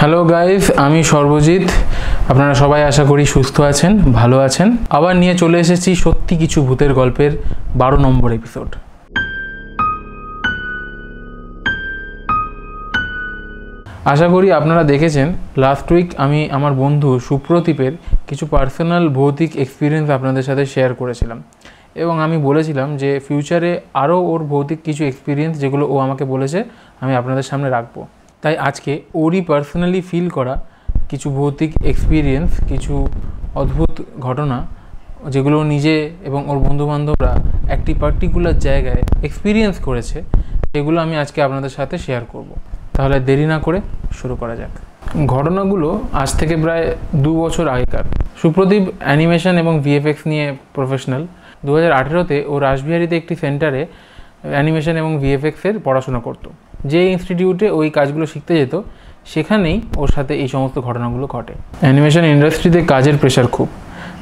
Hello guys আমি সর্বজিৎ আপনারা সবাই আশা করি সুস্থ আছেন ভালো আছেন আবার নিয়ে চলে এসেছি সত্যি কিছু ভূতের গল্পের বারো নম্বর এপিসোড আশা করি আপনারা দেখেছেন লাস্ট উইক আমি আমার বন্ধু সুপ্রদীপের কিছু পার্সোনাল ভৌতিক এক্সপিরিয়েন্স আপনাদের সাথে শেয়ার করেছিলাম এবং আমি বলেছিলাম যে ফিউচারে আরও ওর ভৌতিক কিছু এক্সপিরিয়েন্স যেগুলো ও আমাকে বলেছে আমি আপনাদের সামনে রাখবো তাই আজকে ওরই পার্সোনালি ফিল করা কিছু ভৌতিক এক্সপিরিয়েন্স কিছু অদ্ভুত ঘটনা যেগুলো নিজে এবং ওর বন্ধুবান্ধবরা একটি পার্টিকুলার জায়গায় এক্সপিরিয়েন্স করেছে সেগুলো আমি আজকে আপনাদের সাথে শেয়ার করব। তাহলে দেরি না করে শুরু করা যাক ঘটনাগুলো আজ থেকে প্রায় দু বছর আগেকার সুপ্রদীপ অ্যানিমেশন এবং ভিএফএক্স নিয়ে প্রফেশনাল দু হাজার আঠেরোতে ও রাসবিহারিতে একটি সেন্টারে অ্যানিমেশন এবং ভিএফএক্সের পড়াশোনা করতো যে ইনস্টিটিউটে ওই কাজগুলো শিখতে যেত সেখানেই ওর সাথে এই সমস্ত ঘটনাগুলো ঘটে অ্যানিমেশন ইন্ডাস্ট্রিতে কাজের প্রেশার খুব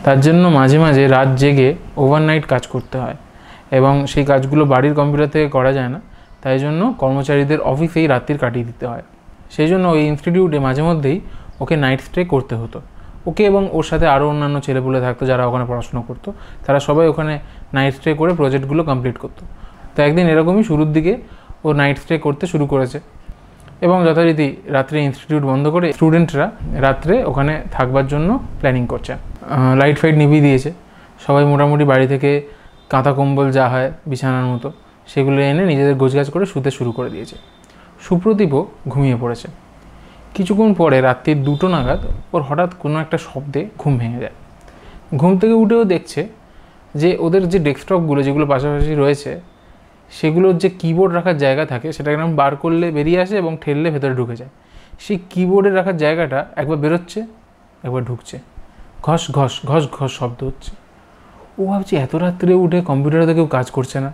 তার জন্য মাঝে মাঝে রাত জেগে ওভারনাইট কাজ করতে হয় এবং সেই কাজগুলো বাড়ির কম্পিউটার থেকে করা যায় না তাই জন্য কর্মচারীদের অফিসেই রাত্রির কাটিয়ে দিতে হয় সেই জন্য ওই ইনস্টিটিউটে মাঝে মধ্যেই ওকে নাইট স্টে করতে হতো ওকে এবং ওর সাথে আরও অন্যান্য ছেলেপুলে থাকতো যারা ওখানে পড়াশুনো করতো তারা সবাই ওখানে নাইট স্টে করে প্রজেক্টগুলো কমপ্লিট করতো তো একদিন এরকমই শুরুর দিকে ও নাইট স্টে করতে শুরু করেছে এবং যথারীতি রাত্রে ইনস্টিটিউট বন্ধ করে স্টুডেন্টরা রাত্রে ওখানে থাকবার জন্য প্ল্যানিং করছে লাইট ফাইট নিভিয়ে দিয়েছে সবাই মোটামুটি বাড়ি থেকে কাঁথা কম্বল যা হয় বিছানার মতো সেগুলো এনে নিজেদের গোছগাছ করে শুতে শুরু করে দিয়েছে সুপ্রদীপও ঘুমিয়ে পড়েছে কিছুক্ষণ পরে রাত্রি দুটো নাগাদ ওর হঠাৎ কোনো একটা শব্দে ঘুম ভেঙে যায় ঘুম থেকে উঠেও দেখছে যে ওদের যে ডেস্কটপগুলো যেগুলো পাশাপাশি রয়েছে সেগুলোর যে কিবোর্ড রাখার জায়গা থাকে সেটা কেন বার করলে বেরিয়ে আসে এবং ঠেললে ভেতরে ঢুকে যায় সেই কিবোর্ডে রাখার জায়গাটা একবার বেরোচ্ছে একবার ঢুকছে ঘস ঘস ঘস ঘস শব্দ হচ্ছে ও ভাবছি এত রাত্রে উঠে কম্পিউটারে তো কেউ কাজ করছে না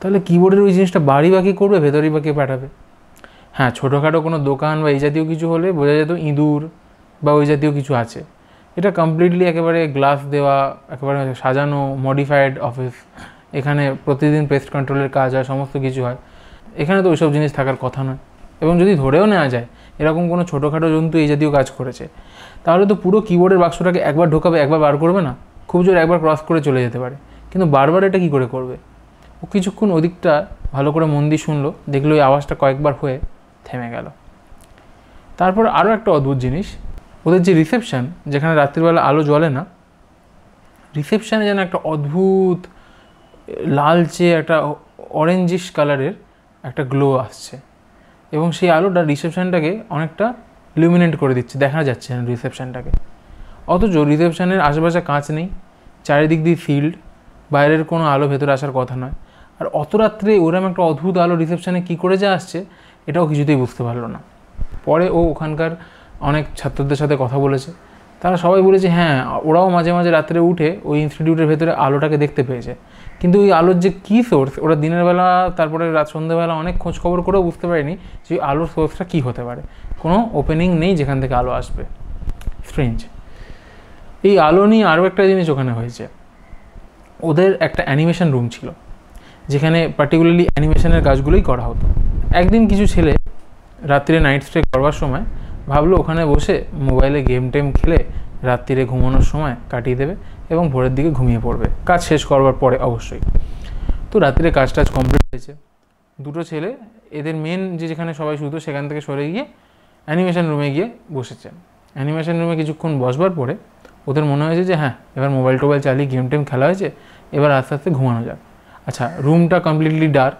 তাহলে কিবোর্ডের ওই জিনিসটা বাড়ি বাকি করবে ভেতরেই বাকি পাঠাবে হ্যাঁ ছোটোখাটো কোনো দোকান বা এই জাতীয় কিছু হলে বোঝা যেত ইঁদুর বা ওই জাতীয় কিছু আছে এটা কমপ্লিটলি একেবারে গ্লাস দেওয়া একেবারে সাজানো মডিফাইড অফিস এখানে প্রতিদিন পেস্ট কন্ট্রোলের কাজ হয় সমস্ত কিছু হয় এখানে তো ওইসব জিনিস থাকার কথা নয় এবং যদি ধরেও নেওয়া যায় এরকম কোনো ছোটোখাটো জন্তু এই জাতীয় কাজ করেছে তাহলে তো পুরো কিবোর্ডের বাক্সটাকে একবার ঢোকাবে একবার বার করবে না খুব জোর একবার ক্রস করে চলে যেতে পারে কিন্তু বারবার এটা কী করে করবে ও কিছুক্ষণ ওদিকটা ভালো করে মন দিয়ে শুনলো দেখলো ওই আওয়াজটা কয়েকবার হয়ে থেমে গেল তারপর আরও একটা অদ্ভুত জিনিস ওদের যে রিসেপশান যেখানে রাত্রিবেলা আলো জ্বলে না রিসেপশানে যেন একটা অদ্ভুত লালচে একটা অরেঞ্জিশ কালারের একটা গ্লো আসছে এবং সেই আলোটা রিসেপশানটাকে অনেকটা লিমিনেট করে দিচ্ছে দেখা যাচ্ছে না রিসেপশানটাকে অথচ রিসেপশানের আশেপাশে কাঁচ নেই চারিদিক দিয়ে ফিল্ড বাইরের কোনো আলো ভেতরে আসার কথা নয় আর অত রাত্রে ওরম একটা অদ্ভুত আলো রিসেপশানে কী করে যা আসছে এটাও কিছুতেই বুঝতে পারলো না পরে ও ওখানকার অনেক ছাত্রদের সাথে কথা বলেছে তারা সবাই বলেছে হ্যাঁ ওরাও মাঝে মাঝে রাত্রে উঠে ওই ইনস্টিটিউটের ভেতরে আলোটাকে দেখতে পেয়েছে কিন্তু ওই আলোর যে কী সোর্স ওরা দিনের বেলা তারপরে রাত সন্ধ্যেবেলা অনেক খোঁজ খবর করেও বুঝতে পারেনি যে আলোর সোর্সটা কী হতে পারে কোনো ওপেনিং নেই যেখান থেকে আলো আসবে স্ট্রেঞ্জ এই আলো নিয়ে আরও একটা জিনিস ওখানে হয়েছে ওদের একটা অ্যানিমেশন রুম ছিল যেখানে পার্টিকুলারলি অ্যানিমেশনের কাজগুলোই করা হতো একদিন কিছু ছেলে রাত্রে নাইট স্টে করবার সময় ভাবলো ওখানে বসে মোবাইলে গেম টেম খেলে রাত্রিরে ঘুমানোর সময় কাটিয়ে দেবে এবং ভোরের দিকে ঘুমিয়ে পড়বে কাজ শেষ করবার পরে অবশ্যই তো রাত্রিরে কাজ টাজ কমপ্লিট হয়েছে দুটো ছেলে এদের মেন যে যেখানে সবাই শুধু সেখান থেকে সরে গিয়ে অ্যানিমেশন রুমে গিয়ে বসেছে অ্যানিমেশন রুমে কিছুক্ষণ বসবার পরে ওদের মনে হয়েছে যে হ্যাঁ এবার মোবাইল টোবাইল চালিয়ে গেম টেম খেলা হয়েছে এবার আস্তে আস্তে ঘুমানো যাক আচ্ছা রুমটা কমপ্লিটলি ডার্ক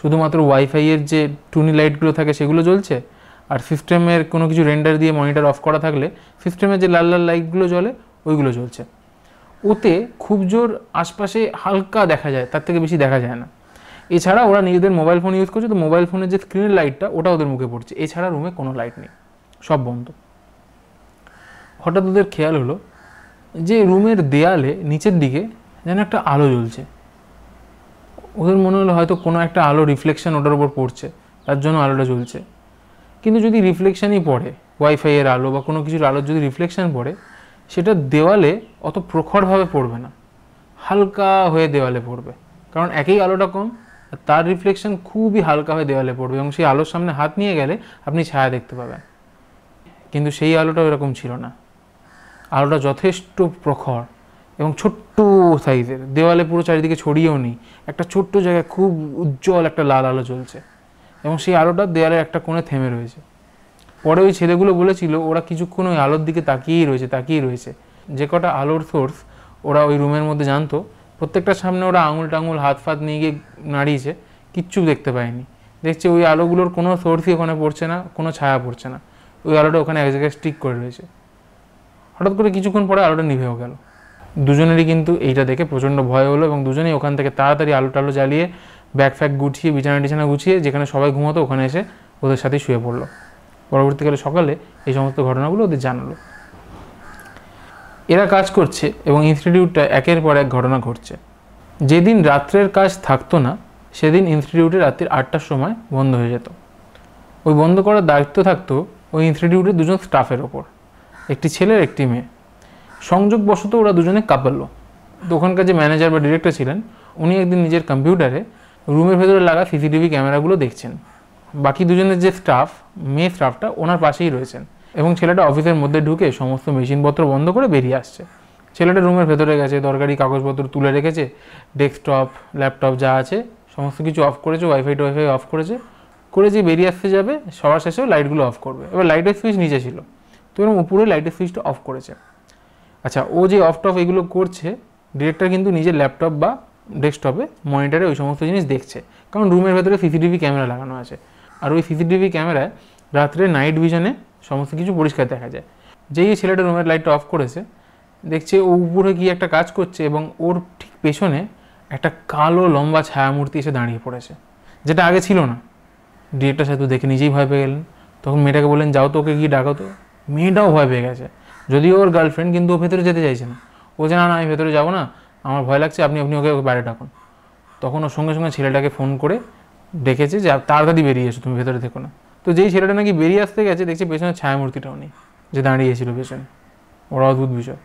শুধুমাত্র ওয়াইফাইয়ের যে টুনি লাইটগুলো থাকে সেগুলো জ্বলছে আর সিস্টেমের কোনো কিছু রেন্ডার দিয়ে মনিটর অফ করা থাকলে সিস্টেমের যে লাল লাল লাইটগুলো জ্বলে ওইগুলো জ্বলছে ওতে খুব জোর আশপাশে হালকা দেখা যায় তার থেকে বেশি দেখা যায় না এছাড়া ওরা নিজেদের মোবাইল ফোন ইউজ করছে তো মোবাইল ফোনের যে স্ক্রিনের লাইটটা ওটা ওদের মুখে পড়ছে এছাড়া রুমে কোনো লাইট নেই সব বন্ধ হঠাৎ ওদের খেয়াল হলো যে রুমের দেয়ালে নিচের দিকে যেন একটা আলো জ্বলছে ওদের মনে হলো হয়তো কোনো একটা আলো রিফ্লেকশন ওটার উপর পড়ছে তার জন্য আলোটা জ্বলছে কিন্তু যদি রিফ্লেকশানই পড়ে ওয়াইফাইয়ের আলো বা কোনো কিছুর আলোর যদি রিফ্লেকশান পড়ে সেটা দেওয়ালে অত প্রখরভাবে পড়বে না হালকা হয়ে দেওয়ালে পড়বে কারণ একই আলোটা কম আর তার রিফ্লেকশান খুবই হালকা হয়ে দেওয়ালে পড়বে এবং সেই আলোর সামনে হাত নিয়ে গেলে আপনি ছায়া দেখতে পাবেন কিন্তু সেই আলোটা ওইরকম ছিল না আলোটা যথেষ্ট প্রখর এবং ছোট্ট সাইজের দেওয়ালে পুরো চারিদিকে ছড়িয়েও নেই একটা ছোট্ট জায়গায় খুব উজ্জ্বল একটা লাল আলো চলছে এবং সেই আলোটা দেয়ালের একটা কোণে থেমে রয়েছে পরে ওই ছেলেগুলো বলেছিল ওরা কিছুক্ষণ ওই আলোর দিকে তাকিয়েই রয়েছে তাকিয়েই রয়েছে যে কটা আলোর সোর্স ওরা ওই রুমের মধ্যে জানতো প্রত্যেকটার সামনে ওরা আঙুল টাঙুল হাত ফাত নিয়ে গিয়ে নাড়িয়েছে কিচ্ছু দেখতে পায়নি দেখছে ওই আলোগুলোর কোনো সোর্সই ওখানে পড়ছে না কোনো ছায়া পড়ছে না ওই আলোটা ওখানে এক জায়গায় স্টিক করে রয়েছে হঠাৎ করে কিছুক্ষণ পরে আলোটা নিভেও গেল দুজনেরই কিন্তু এইটা দেখে প্রচণ্ড ভয় হলো এবং দুজনেই ওখান থেকে তাড়াতাড়ি আলো টালো জ্বালিয়ে ব্যাগ ফ্যাগ গুছিয়ে বিছানা টিছানা গুছিয়ে যেখানে সবাই ঘুমাতো ওখানে এসে ওদের সাথে শুয়ে পড়লো পরবর্তীকালে সকালে এই সমস্ত ঘটনাগুলো ওদের জানালো এরা কাজ করছে এবং ইনস্টিটিউটটা একের পর এক ঘটনা ঘটছে যেদিন রাত্রের কাজ থাকতো না সেদিন ইনস্টিটিউটে রাত্রির আটটার সময় বন্ধ হয়ে যেত ওই বন্ধ করার দায়িত্ব থাকতো ওই ইনস্টিটিউটের দুজন স্টাফের ওপর একটি ছেলের একটি মেয়ে সংযোগবশত ওরা দুজনে কাপাল্লো তো ওখানকার যে ম্যানেজার বা ডিরেক্টর ছিলেন উনি একদিন নিজের কম্পিউটারে রুমের ভেতরে লাগা সিসিটিভি ক্যামেরাগুলো দেখছেন বাকি দুজনের যে স্টাফ মেয়ে স্টাফটা ওনার পাশেই রয়েছেন এবং ছেলেটা অফিসের মধ্যে ঢুকে সমস্ত মেশিনপত্র বন্ধ করে বেরিয়ে আসছে ছেলেটা রুমের ভেতরে গেছে দরকারি কাগজপত্র তুলে রেখেছে ডেস্কটপ ল্যাপটপ যা আছে সমস্ত কিছু অফ করেছে ওয়াইফাই টোয়াইফাই অফ করেছে করে যে বেরিয়ে আসতে যাবে সবার শেষেও লাইটগুলো অফ করবে এবার লাইটের সুইচ নিচে ছিল তো এরকম উপরে লাইটের সুইচটা অফ করেছে আচ্ছা ও যে অফ টফ এগুলো করছে ডিরেক্টর কিন্তু নিজের ল্যাপটপ বা ডেস্কটপে মনিটরে ওই সমস্ত জিনিস দেখছে কারণ রুমের ভেতরে সিসিটিভি ক্যামেরা লাগানো আছে আর ওই সিসিটিভি ক্যামেরায় রাত্রে নাইট ভিশনে সমস্ত কিছু পরিষ্কার দেখা যায় যেই ছেলেটা রুমের লাইটটা অফ করেছে দেখছে ও উপরে গিয়ে একটা কাজ করছে এবং ওর ঠিক পেছনে একটা কালো লম্বা ছায়ামূর্তি এসে দাঁড়িয়ে পড়েছে যেটা আগে ছিল না ডিরেক্টর সাহেব দেখে নিজেই ভয় পেয়ে গেলেন তখন মেয়েটাকে বললেন যাও তো ওকে গিয়ে ডাকো তো মেয়েটাও ভয় পেয়ে গেছে যদিও ওর গার্লফ্রেন্ড কিন্তু ও ভেতরে যেতে চাইছে না ও যে না আমি ভেতরে যাবো না আমার ভয় লাগছে আপনি আপনি ওকে ওকে বাইরে ডাকুন তখন ওর সঙ্গে সঙ্গে ছেলেটাকে ফোন করে ডেকেছে যে তাড়াতাড়ি বেরিয়ে এসো তুমি ভেতরে থেকো না তো যেই ছেলেটা নাকি বেরিয়ে আসতে গেছে দেখছি পেছনে ছায়ামূর্তিটাও নেই যে দাঁড়িয়েছিল পেছনে ওরা অদ্ভুত বিষয়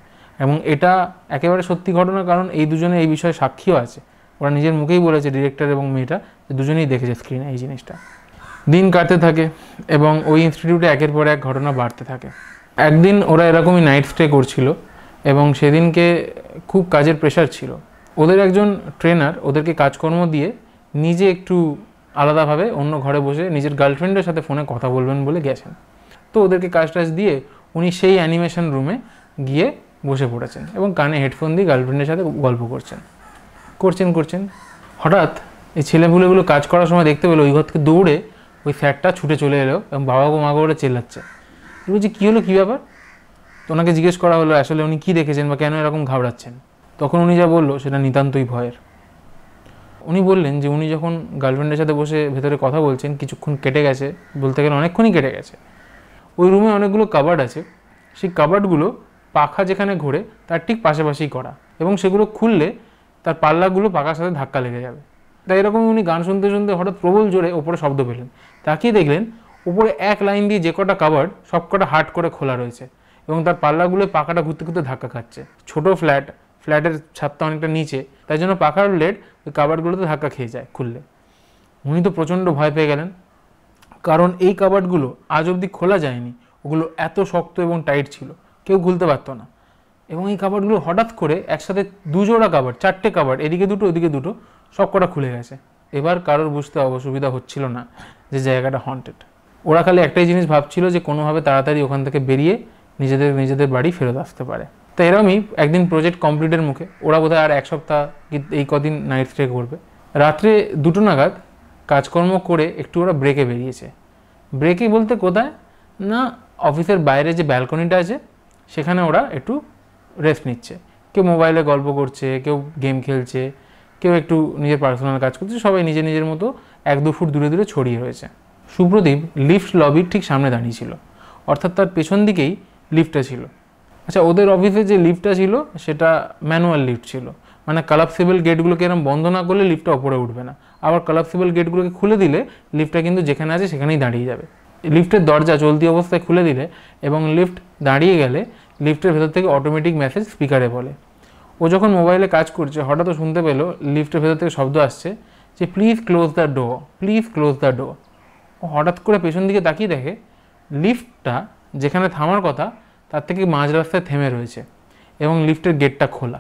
এবং এটা একেবারে সত্যি ঘটনা কারণ এই দুজনে এই বিষয়ে সাক্ষীও আছে ওরা নিজের মুখেই বলেছে ডিরেক্টর এবং মেয়েটা যে দুজনেই দেখেছে স্ক্রিনে এই জিনিসটা দিন কাটতে থাকে এবং ওই ইনস্টিটিউটে একের পর এক ঘটনা বাড়তে থাকে একদিন ওরা এরকমই নাইট স্টে করছিল এবং সেদিনকে খুব কাজের প্রেশার ছিল ওদের একজন ট্রেনার ওদেরকে কাজকর্ম দিয়ে নিজে একটু আলাদাভাবে অন্য ঘরে বসে নিজের গার্লফ্রেন্ডের সাথে ফোনে কথা বলবেন বলে গেছেন তো ওদেরকে কাজ টাজ দিয়ে উনি সেই অ্যানিমেশন রুমে গিয়ে বসে পড়েছেন এবং কানে হেডফোন দিয়ে গার্লফ্রেন্ডের সাথে গল্প করছেন করছেন করছেন হঠাৎ এই ছেলেপুলেগুলো কাজ করার সময় দেখতে পেলো ওই ঘর থেকে দৌড়ে ওই ফ্যাটটা ছুটে চলে এলো এবং বাবা গো মা গোরে চেল্লাচ্ছে বলছি কী হলো কী ব্যাপার তো ওনাকে জিজ্ঞেস করা হলো আসলে উনি কী দেখেছেন বা কেন এরকম ঘাবড়াচ্ছেন তখন উনি যা বললো সেটা নিতান্তই ভয়ের উনি বললেন যে উনি যখন গার্লফ্রেন্ডের সাথে বসে ভেতরে কথা বলছেন কিছুক্ষণ কেটে গেছে বলতে গেলে অনেকক্ষণই কেটে গেছে ওই রুমে অনেকগুলো কাবার্ড আছে সেই কাবার্ডগুলো পাখা যেখানে ঘোরে তার ঠিক পাশাপাশি করা এবং সেগুলো খুললে তার পাল্লাগুলো পাখার সাথে ধাক্কা লেগে যাবে তাই এরকম উনি গান শুনতে শুনতে হঠাৎ প্রবল জোরে ওপরে শব্দ পেলেন তাকিয়ে দেখলেন উপরে এক লাইন দিয়ে যে কটা কাবার্ড সব কটা হাট করে খোলা রয়েছে এবং তার পাল্লাগুলো পাখাটা ঘুরতে ঘুরতে ধাক্কা খাচ্ছে ছোট ফ্ল্যাট ফ্ল্যাটের ছাদটা অনেকটা নিচে তাই জন্য পাখার লেট ওই কাবাডগুলোতে ধাক্কা খেয়ে যায় খুললে উনি তো প্রচণ্ড ভয় পেয়ে গেলেন কারণ এই কাবাডগুলো আজ অবধি খোলা যায়নি ওগুলো এত শক্ত এবং টাইট ছিল কেউ খুলতে পারতো না এবং এই কাবাডগুলো হঠাৎ করে একসাথে দুজোড়া কাবার চারটে কাবার এদিকে দুটো ওদিকে দুটো সব কটা খুলে গেছে এবার কারোর বুঝতে অসুবিধা হচ্ছিল না যে জায়গাটা হন্টেড ওরা খালি একটাই জিনিস ভাবছিল যে কোনোভাবে তাড়াতাড়ি ওখান থেকে বেরিয়ে নিজেদের নিজেদের বাড়ি ফেরত আসতে পারে তো এরমই একদিন প্রজেক্ট কমপ্লিটের মুখে ওরা বোধহয় আর এক সপ্তাহ এই কদিন নাইট স্টে করবে রাত্রে দুটো নাগাদ কাজকর্ম করে একটু ওরা ব্রেকে বেরিয়েছে ব্রেকে বলতে কোথায় না অফিসের বাইরে যে ব্যালকনিটা আছে সেখানে ওরা একটু রেস্ট নিচ্ছে কেউ মোবাইলে গল্প করছে কেউ গেম খেলছে কেউ একটু নিজের পার্সোনাল কাজ করছে সবাই নিজে নিজের মতো এক দু ফুট দূরে দূরে ছড়িয়ে রয়েছে সুপ্রদীপ লিফট লবির ঠিক সামনে দাঁড়িয়েছিল অর্থাৎ তার পেছন দিকেই লিফটটা ছিল আচ্ছা ওদের অফিসে যে লিফটটা ছিল সেটা ম্যানুয়াল লিফট ছিল মানে কালাপসিবল গেটগুলোকে এরকম বন্ধ না করলে লিফটটা ওপরে উঠবে না আবার কালাপসিবল গেটগুলোকে খুলে দিলে লিফটটা কিন্তু যেখানে আছে সেখানেই দাঁড়িয়ে যাবে লিফটের দরজা চলতি অবস্থায় খুলে দিলে এবং লিফট দাঁড়িয়ে গেলে লিফটের ভেতর থেকে অটোমেটিক মেসেজ স্পিকারে বলে ও যখন মোবাইলে কাজ করছে হঠাৎ শুনতে পেলো লিফটের ভেতর থেকে শব্দ আসছে যে please close the door please close the door ও হঠাৎ করে পেছন দিকে তাকিয়ে দেখে লিফটটা যেখানে থামার কথা তার থেকে মাঝ রাস্তায় থেমে রয়েছে এবং লিফটের গেটটা খোলা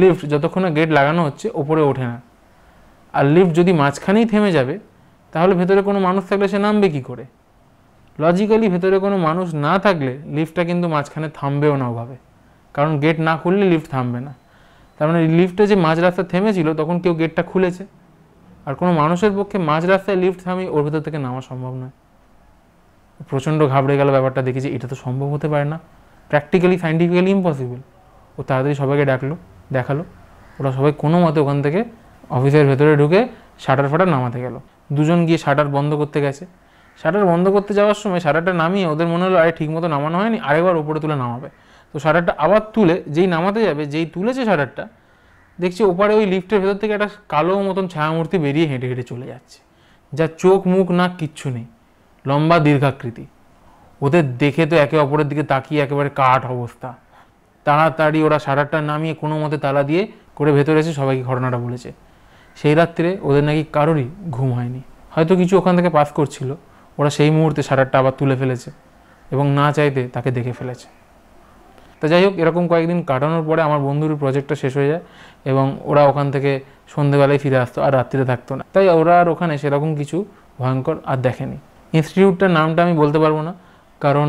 লিফট যতক্ষণ গেট লাগানো হচ্ছে ওপরে ওঠে না আর লিফট যদি মাঝখানেই থেমে যাবে তাহলে ভেতরে কোনো মানুষ থাকলে সে নামবে কী করে লজিক্যালি ভেতরে কোনো মানুষ না থাকলে লিফটটা কিন্তু মাঝখানে থামবেও না ওভাবে কারণ গেট না খুললে লিফট থামবে না তার মানে লিফটে যে মাঝ রাস্তা থেমেছিল তখন কেউ গেটটা খুলেছে আর কোনো মানুষের পক্ষে মাঝ রাস্তায় লিফট থামিয়ে ওর ভেতর থেকে নামা সম্ভব নয় প্রচণ্ড ঘাবড়ে গেল ব্যাপারটা দেখি যে এটা তো সম্ভব হতে পারে না প্র্যাকটিক্যালি সাইন্টিফিক্যালি ইম্পসিবল ও তাড়াতাড়ি সবাইকে ডাকলো দেখালো ওরা সবাই কোনো মতে ওখান থেকে অফিসের ভেতরে ঢুকে শাটার ফাটার নামাতে গেল দুজন গিয়ে শাটার বন্ধ করতে গেছে শাটার বন্ধ করতে যাওয়ার সময় শাটারটা নামিয়ে ওদের মনে হলো আরে ঠিক মতো নামানো হয়নি আরেকবার ওপরে তুলে নামাবে তো শাটারটা আবার তুলে যেই নামাতে যাবে যেই তুলেছে শাটারটা দেখছি ওপারে ওই লিফটের ভেতর থেকে একটা কালো মতন ছায়ামূর্তি বেরিয়ে হেঁটে হেঁটে চলে যাচ্ছে যা চোখ মুখ না কিচ্ছু নেই লম্বা দীর্ঘাকৃতি ওদের দেখে তো একে অপরের দিকে তাকিয়ে একেবারে কাঠ অবস্থা তাড়াতাড়ি ওরা সারাটা নামিয়ে কোনো মতে তালা দিয়ে করে ভেতরে এসে সবাইকে ঘটনাটা বলেছে সেই রাত্রে ওদের নাকি কারোরই ঘুম হয়নি হয়তো কিছু ওখান থেকে পাস করছিল ওরা সেই মুহূর্তে সারাটা আবার তুলে ফেলেছে এবং না চাইতে তাকে দেখে ফেলেছে তা যাই হোক এরকম কয়েকদিন কাটানোর পরে আমার বন্ধুর প্রজেক্টটা শেষ হয়ে যায় এবং ওরা ওখান থেকে সন্ধেবেলায় ফিরে আসতো আর রাত্রে থাকতো না তাই ওরা আর ওখানে সেরকম কিছু ভয়ঙ্কর আর দেখেনি ইনস্টিটিউটটার নামটা আমি বলতে পারবো না কারণ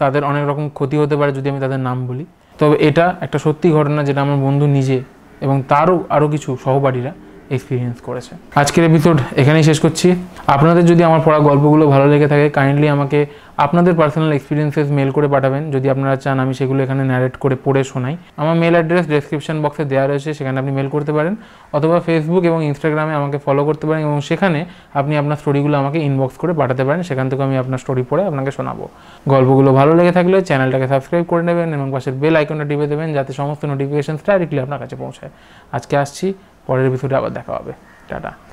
তাদের অনেক রকম ক্ষতি হতে পারে যদি আমি তাদের নাম বলি তবে এটা একটা সত্যি ঘটনা যেটা আমার বন্ধু নিজে এবং তারও আরও কিছু সহপাঠীরা এক্সপিরিয়েন্স করেছে আজকের এপিসোড এখানেই শেষ করছি আপনাদের যদি আমার পড়া গল্পগুলো ভালো লেগে থাকে কাইন্ডলি আমাকে আপনাদের পার্সোনাল এক্সপিরিয়েন্সেস মেল করে পাঠাবেন যদি আপনারা চান আমি সেগুলো এখানে ন্যারেট করে পড়ে শোনাই আমার মেল অ্যাড্রেস ডেসক্রিপশন বক্সে দেওয়া রয়েছে সেখানে আপনি মেল করতে পারেন অথবা ফেসবুক এবং ইনস্টাগ্রামে আমাকে ফলো করতে পারেন এবং সেখানে আপনি আপনার স্টোরিগুলো আমাকে ইনবক্স করে পাঠাতে পারেন সেখান থেকে আমি আপনার স্টোরি পড়ে আপনাকে শোনাবো গল্পগুলো ভালো লেগে থাকলে চ্যানেলটাকে সাবস্ক্রাইব করে নেবেন এবং পাশের বেল আইকনটা টিপে দেবেন যাতে সমস্ত নোটিফিকেশান ডাইরেক্টলি আপনার কাছে পৌঁছায় আজকে আসছি পরের এপিসোডে আবার দেখা হবে টাটা